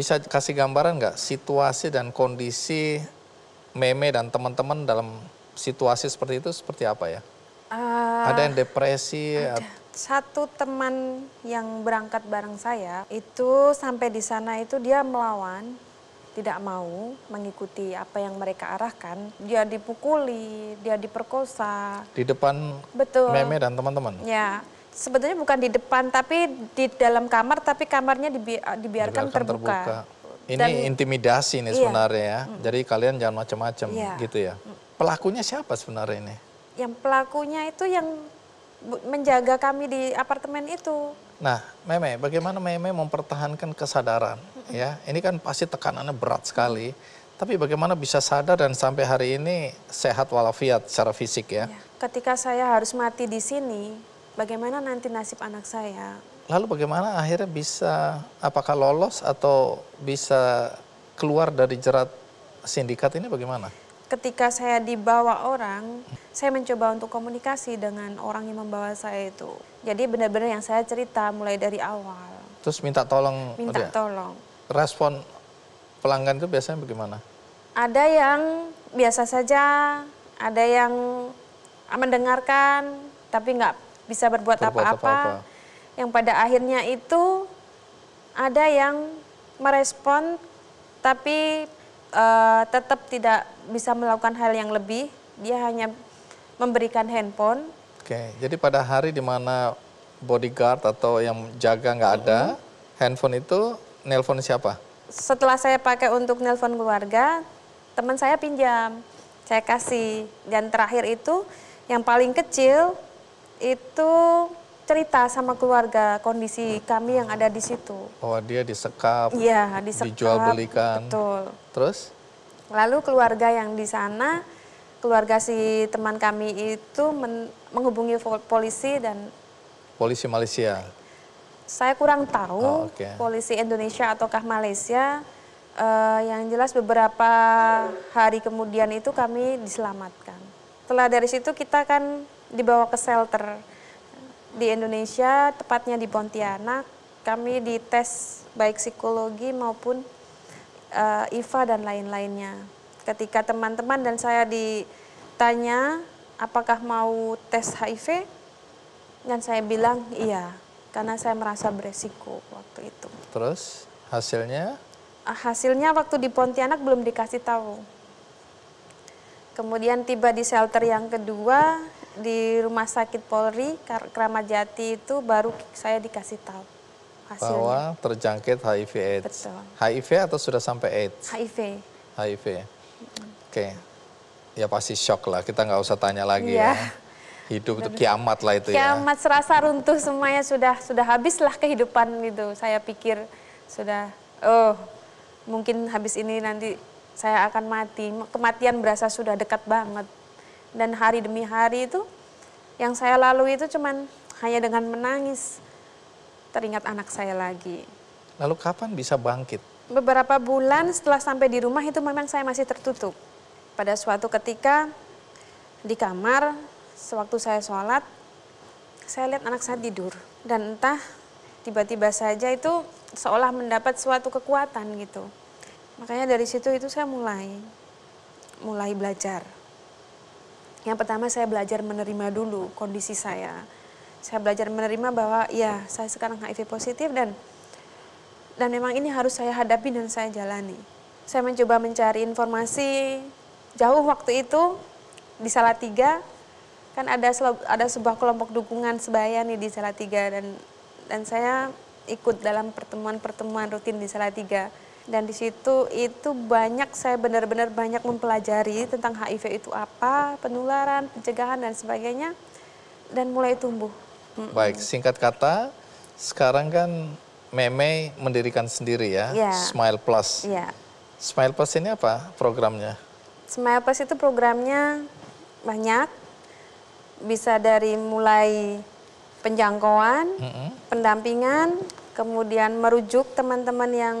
bisa kasih gambaran nggak situasi dan kondisi meme dan teman-teman dalam situasi seperti itu seperti apa ya? Uh, ada yang depresi? Ada. Satu teman yang berangkat bareng saya itu sampai di sana itu dia melawan, tidak mau mengikuti apa yang mereka arahkan. Dia dipukuli, dia diperkosa. Di depan Betul. meme dan teman-teman? Ya. -teman sebetulnya bukan di depan tapi di dalam kamar tapi kamarnya dibi ah, dibiarkan, dibiarkan terbuka. terbuka. Ini Dan, intimidasi nih iya. sebenarnya ya. Jadi kalian jangan macam-macam yeah. gitu ya. Pelakunya siapa sebenarnya ini? Yang pelakunya itu yang menjaga kami di apartemen itu. Nah, Meme, bagaimana Meme mempertahankan kesadaran ya? Ini kan pasti tekanannya berat sekali. Tapi bagaimana bisa sadar dan sampai hari ini sehat walafiat secara fisik ya? Iya. Ketika saya harus mati di sini, bagaimana nanti nasib anak saya. Lalu bagaimana akhirnya bisa apakah lolos atau bisa keluar dari jerat sindikat ini bagaimana? Ketika saya dibawa orang, saya mencoba untuk komunikasi dengan orang yang membawa saya itu. Jadi benar-benar yang saya cerita mulai dari awal. Terus minta tolong? Minta dia. tolong. Respon pelanggan itu biasanya bagaimana? Ada yang biasa saja, ada yang mendengarkan, tapi nggak bisa berbuat apa-apa. Yang pada akhirnya itu ada yang merespon tapi uh, tetap tidak bisa melakukan hal yang lebih. Dia hanya memberikan handphone. Oke, jadi pada hari di mana bodyguard atau yang jaga nggak ada, mm -hmm. handphone itu nelpon siapa? Setelah saya pakai untuk nelpon keluarga, teman saya pinjam, saya kasih. Dan terakhir itu yang paling kecil itu cerita sama keluarga kondisi kami yang ada di situ. Oh, dia disekap. ya, disekap. Dijual belikan. Betul. Terus? Lalu keluarga yang di sana, keluarga si teman kami itu men menghubungi polisi dan polisi Malaysia. Saya kurang tahu oh, okay. polisi Indonesia ataukah Malaysia. Uh, yang jelas beberapa hari kemudian itu kami diselamatkan. Setelah dari situ kita kan dibawa ke shelter di Indonesia, tepatnya di Pontianak. Kami dites baik psikologi maupun uh, eh, IVA dan lain-lainnya. Ketika teman-teman dan saya ditanya apakah mau tes HIV, dan saya bilang iya, karena saya merasa beresiko waktu itu. Terus hasilnya? Ah, hasilnya waktu di Pontianak belum dikasih tahu. Kemudian tiba di shelter yang kedua, di Rumah Sakit Polri Kramat Jati itu baru saya dikasih tahu hasilnya. Bahwa terjangkit HIV AIDS. Betul. HIV atau sudah sampai AIDS? HIV. HIV. Oke. Okay. Ya pasti shock lah, kita nggak usah tanya lagi yeah. ya. Hidup itu kiamat lah itu kiamat, ya. Kiamat serasa runtuh semuanya sudah sudah habislah kehidupan itu Saya pikir sudah oh mungkin habis ini nanti saya akan mati. Kematian berasa sudah dekat banget dan hari demi hari itu yang saya lalui itu cuman hanya dengan menangis teringat anak saya lagi. Lalu kapan bisa bangkit? Beberapa bulan setelah sampai di rumah itu memang saya masih tertutup. Pada suatu ketika di kamar sewaktu saya sholat saya lihat anak saya tidur dan entah tiba-tiba saja itu seolah mendapat suatu kekuatan gitu. Makanya dari situ itu saya mulai mulai belajar. Yang pertama saya belajar menerima dulu kondisi saya. Saya belajar menerima bahwa ya saya sekarang HIV positif dan dan memang ini harus saya hadapi dan saya jalani. Saya mencoba mencari informasi jauh waktu itu di Salatiga kan ada ada sebuah kelompok dukungan sebaya nih di Salatiga dan dan saya ikut dalam pertemuan-pertemuan rutin di Salatiga dan di situ itu banyak saya benar-benar banyak mempelajari tentang HIV itu apa, penularan, pencegahan dan sebagainya dan mulai tumbuh. Baik, singkat kata, sekarang kan Meme mendirikan sendiri ya, ya. Smile Plus. Ya. Smile Plus ini apa programnya? Smile Plus itu programnya banyak, bisa dari mulai penjangkauan, mm -hmm. pendampingan, kemudian merujuk teman-teman yang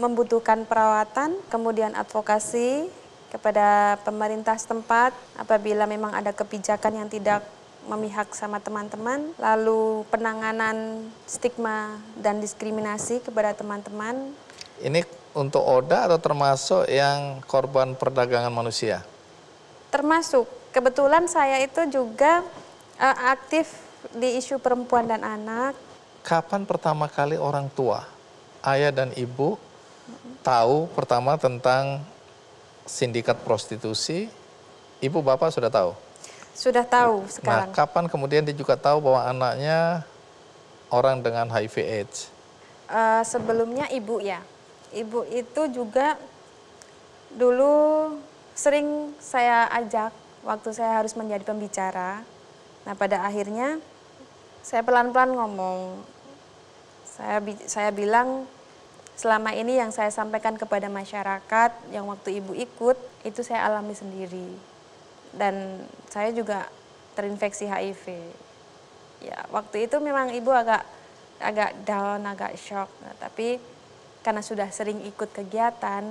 membutuhkan perawatan, kemudian advokasi kepada pemerintah setempat apabila memang ada kebijakan yang tidak memihak sama teman-teman, lalu penanganan stigma dan diskriminasi kepada teman-teman. Ini untuk ODA atau termasuk yang korban perdagangan manusia? Termasuk. Kebetulan saya itu juga uh, aktif di isu perempuan dan anak. Kapan pertama kali orang tua, ayah dan ibu tahu pertama tentang sindikat prostitusi, ibu bapak sudah tahu? Sudah tahu nah, sekarang. Nah, kapan kemudian dia juga tahu bahwa anaknya orang dengan HIV AIDS? Uh, sebelumnya ibu ya. Ibu itu juga dulu sering saya ajak waktu saya harus menjadi pembicara. Nah, pada akhirnya saya pelan-pelan ngomong. Saya saya bilang selama ini yang saya sampaikan kepada masyarakat yang waktu ibu ikut itu saya alami sendiri dan saya juga terinfeksi HIV ya waktu itu memang ibu agak agak down agak shock nah, tapi karena sudah sering ikut kegiatan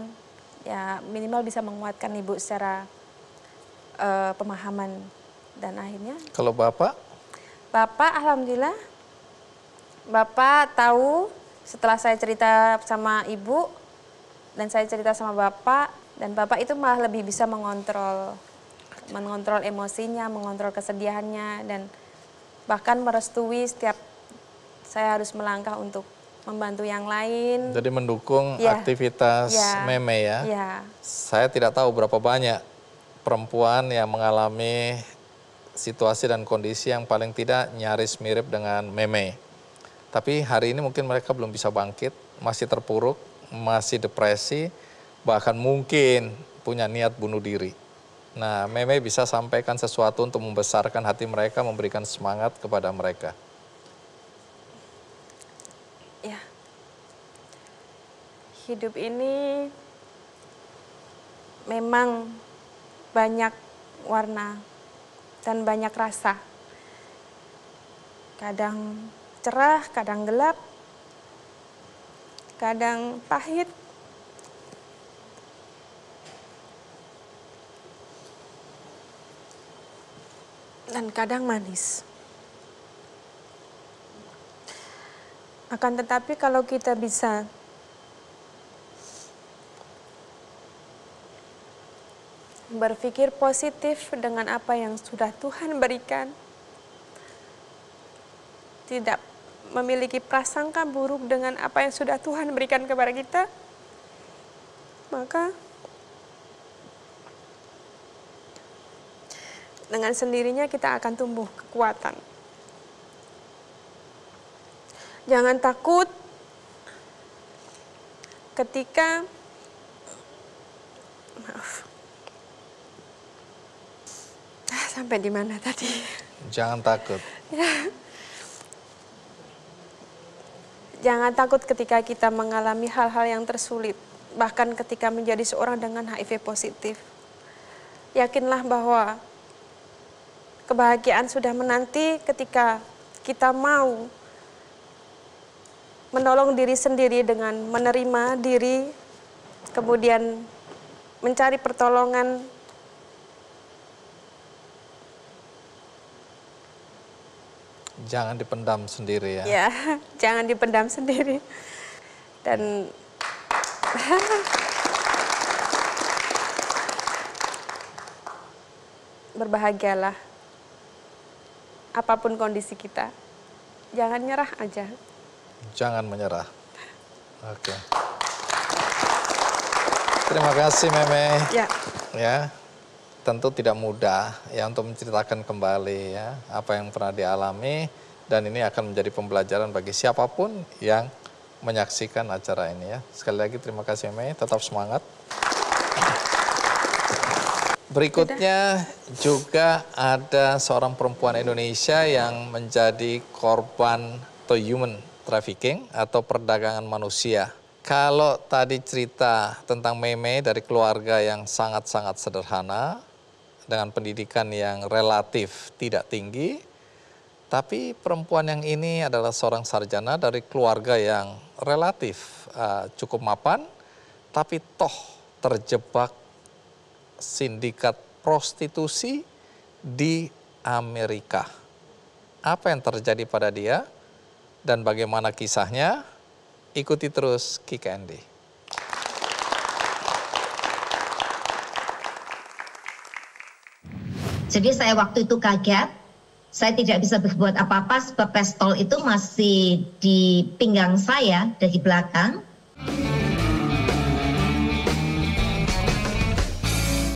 ya minimal bisa menguatkan ibu secara uh, pemahaman dan akhirnya kalau bapak bapak alhamdulillah bapak tahu setelah saya cerita sama ibu dan saya cerita sama bapak dan bapak itu malah lebih bisa mengontrol mengontrol emosinya, mengontrol kesedihannya dan bahkan merestui setiap saya harus melangkah untuk membantu yang lain. Jadi mendukung ya. aktivitas ya. meme ya. ya. Saya tidak tahu berapa banyak perempuan yang mengalami situasi dan kondisi yang paling tidak nyaris mirip dengan meme. Tapi hari ini mungkin mereka belum bisa bangkit, masih terpuruk, masih depresi, bahkan mungkin punya niat bunuh diri. Nah, Meme bisa sampaikan sesuatu untuk membesarkan hati mereka, memberikan semangat kepada mereka. Ya. Hidup ini memang banyak warna dan banyak rasa. Kadang cerah, kadang gelap, kadang pahit. Dan kadang manis. Akan tetapi kalau kita bisa berpikir positif dengan apa yang sudah Tuhan berikan, tidak memiliki prasangka buruk dengan apa yang sudah Tuhan berikan kepada kita, maka dengan sendirinya kita akan tumbuh kekuatan. Jangan takut ketika maaf. Ah, sampai di mana tadi? Jangan takut. Ya. Jangan takut ketika kita mengalami hal-hal yang tersulit, bahkan ketika menjadi seorang dengan HIV positif. Yakinlah bahwa kebahagiaan sudah menanti ketika kita mau menolong diri sendiri dengan menerima diri, kemudian mencari pertolongan Jangan dipendam sendiri ya. Ya, jangan dipendam sendiri. Dan berbahagialah apapun kondisi kita. Jangan nyerah aja. Jangan menyerah. Oke. Okay. Terima kasih Meme. Ya. Ya tentu tidak mudah ya untuk menceritakan kembali ya apa yang pernah dialami dan ini akan menjadi pembelajaran bagi siapapun yang menyaksikan acara ini ya. Sekali lagi terima kasih Mei, tetap semangat. Berikutnya juga ada seorang perempuan Indonesia yang menjadi korban to human trafficking atau perdagangan manusia. Kalau tadi cerita tentang Meme dari keluarga yang sangat-sangat sederhana, dengan pendidikan yang relatif tidak tinggi, tapi perempuan yang ini adalah seorang sarjana dari keluarga yang relatif uh, cukup mapan, tapi toh terjebak sindikat prostitusi di Amerika. Apa yang terjadi pada dia dan bagaimana kisahnya? Ikuti terus Kika Andy. Jadi saya waktu itu kaget, saya tidak bisa berbuat apa-apa sebab pistol itu masih di pinggang saya dari belakang